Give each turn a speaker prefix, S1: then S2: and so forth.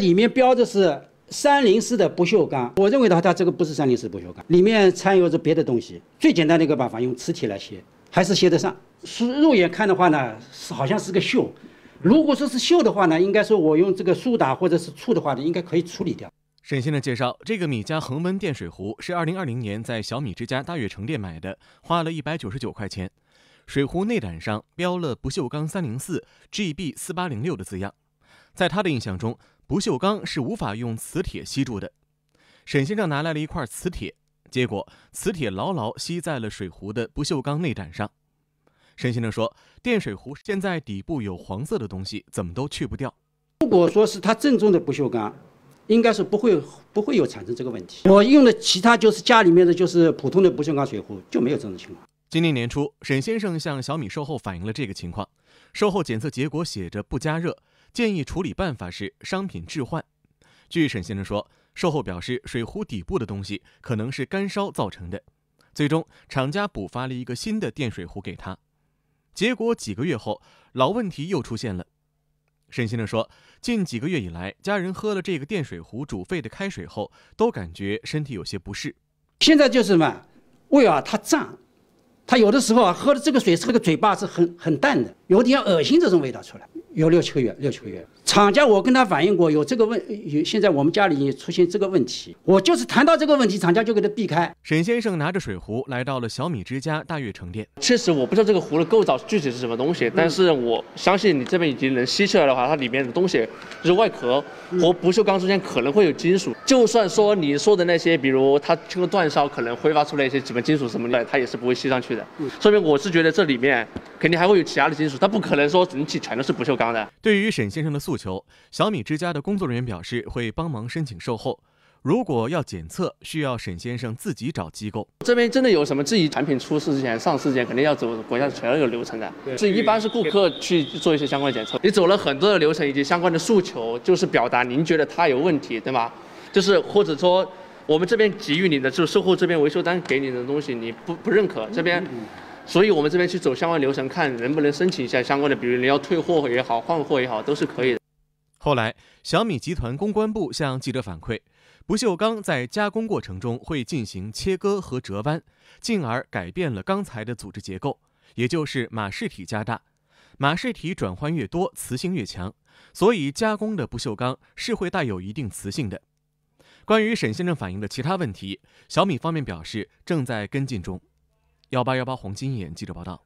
S1: 里面标的是三零四的不锈钢，我认为的话，它这个不是三零四不锈钢，里面掺有着别的东西。最简单的一个办法，用磁铁来吸，还是斜得上。是肉眼看的话呢，是好像是个锈。如果说是锈的话呢，应该说我用这个苏打或者是醋的话呢，应该可以处理掉。
S2: 沈先生介绍，这个米家恒温电水壶是二零二零年在小米之家大悦城店买的，花了一百九十九块钱。水壶内胆上标了不锈钢三零四 GB 四八零六的字样，在他的印象中。不锈钢是无法用磁铁吸住的。沈先生拿来了一块磁铁，结果磁铁牢牢吸在了水壶的不锈钢内胆上。沈先生说：“电水壶现在底部有黄色的东西，怎么都去不掉。如果说是它正宗的不锈钢，应该是不会不会有产生这个问题。
S1: 我用的其他就
S2: 是家里面的，就是普通的不锈钢水壶就没有这种情况。”今年年初，沈先生向小米售后反映了这个情况，售后检测结果写着不加热。建议处理办法是商品置换。据沈先生说，售后表示水壶底部的东西可能是干烧造成的。最终，厂家补发了一个新的电水壶给他。结果几个月后，老问题又出现了。沈先生说，近几个月以来，家人喝了这个电水壶煮沸的开水后，都感觉身体有些不适。现在就是嘛，胃啊，它胀。它有的时候啊，喝的这个水，这个嘴巴
S1: 是很很淡的，有点恶心这种味道出来。要六七个月六七个月厂家，我跟他反映过有这个问，有现在我们家里也出现这个问题，我就是谈到这个问题，厂家就给他
S3: 避开。沈先生拿着水壶来到了小米之家大悦城店。确实，我不知道这个壶的构造具体是什么东西，但是我相信你这边已经能吸出来的话，它里面的东西就是外壳和不锈钢之间可能会有金属。就算说你说的那些，比如它经过煅烧可能挥发出来一些基本金属什么的，它也是不会吸上去的。说明我是觉得这里面肯定还会有其他的金属，它不可能说整体全都是不锈钢的。
S2: 对于沈先生的诉求。求小米之家的工作人员表示会帮忙申请售后，如果要检测，需要沈先生自己找机构。
S3: 这边真的有什么质疑？产品出事之前、上市之前，肯定要走国家全有流程的。这一般是顾客去做一些相关检测，你走了很多的流程以及相关的诉求，就是表达您觉得它有问题，对吗？就是或者说我们这边给予你的，就售后这边维修单给你的东西，你不不认可这边，所以我们这边去走相关流程，看能不能申请一下相关的，比如你要退货也好、换货也好，都是可以的。后来，
S2: 小米集团公关部向记者反馈，不锈钢在加工过程中会进行切割和折弯，进而改变了钢材的组织结构，也就是马氏体加大。马氏体转换越多，磁性越强，所以加工的不锈钢是会带有一定磁性的。关于沈先生反映的其他问题，小米方面表示正在跟进中。幺八幺八黄金眼记者报道。